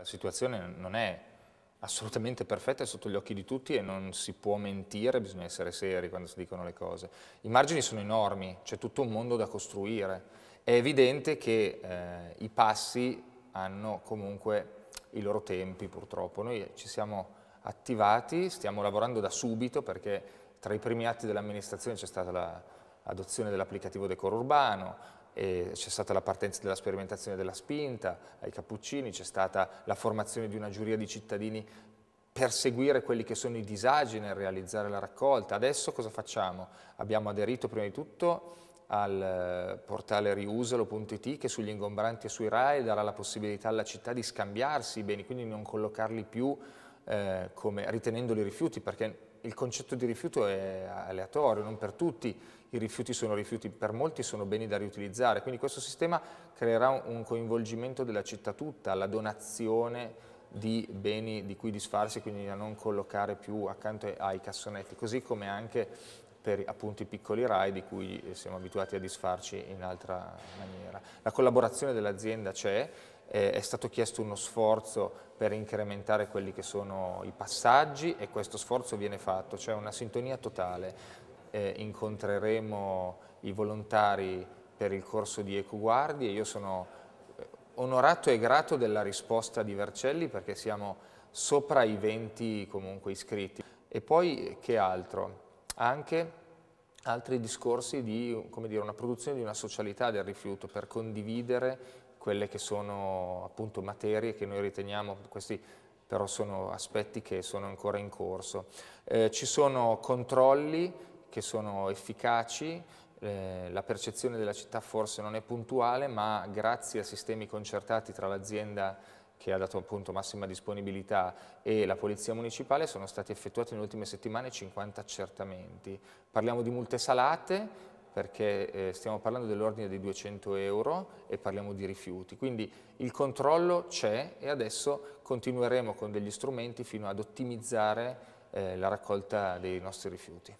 La situazione non è assolutamente perfetta, è sotto gli occhi di tutti e non si può mentire, bisogna essere seri quando si dicono le cose. I margini sono enormi, c'è tutto un mondo da costruire. È evidente che eh, i passi hanno comunque i loro tempi purtroppo. Noi ci siamo attivati, stiamo lavorando da subito perché tra i primi atti dell'amministrazione c'è stata l'adozione la dell'applicativo decoro urbano, c'è stata la partenza della sperimentazione della spinta ai cappuccini, c'è stata la formazione di una giuria di cittadini per seguire quelli che sono i disagi nel realizzare la raccolta. Adesso cosa facciamo? Abbiamo aderito prima di tutto al eh, portale riusalo.it che sugli ingombranti e sui RAE darà la possibilità alla città di scambiarsi i beni, quindi non collocarli più eh, come, ritenendoli rifiuti, perché il concetto di rifiuto è aleatorio, non per tutti i rifiuti sono rifiuti, per molti sono beni da riutilizzare, quindi questo sistema creerà un coinvolgimento della città tutta, la donazione di beni di cui disfarsi, quindi da non collocare più accanto ai cassonetti, così come anche per appunto i piccoli RAI di cui siamo abituati a disfarci in altra maniera. La collaborazione dell'azienda c'è eh, è stato chiesto uno sforzo per incrementare quelli che sono i passaggi e questo sforzo viene fatto, cioè una sintonia totale. Eh, incontreremo i volontari per il corso di Ecoguardi e io sono eh, onorato e grato della risposta di Vercelli perché siamo sopra i 20 comunque iscritti. E poi eh, che altro? Anche altri discorsi di dire, una produzione di una socialità del rifiuto per condividere quelle che sono appunto materie che noi riteniamo, questi però sono aspetti che sono ancora in corso. Eh, ci sono controlli che sono efficaci, eh, la percezione della città forse non è puntuale, ma grazie a sistemi concertati tra l'azienda che ha dato appunto massima disponibilità e la Polizia Municipale sono stati effettuati nelle ultime settimane 50 accertamenti. Parliamo di multe salate, perché eh, stiamo parlando dell'ordine dei 200 euro e parliamo di rifiuti, quindi il controllo c'è e adesso continueremo con degli strumenti fino ad ottimizzare eh, la raccolta dei nostri rifiuti.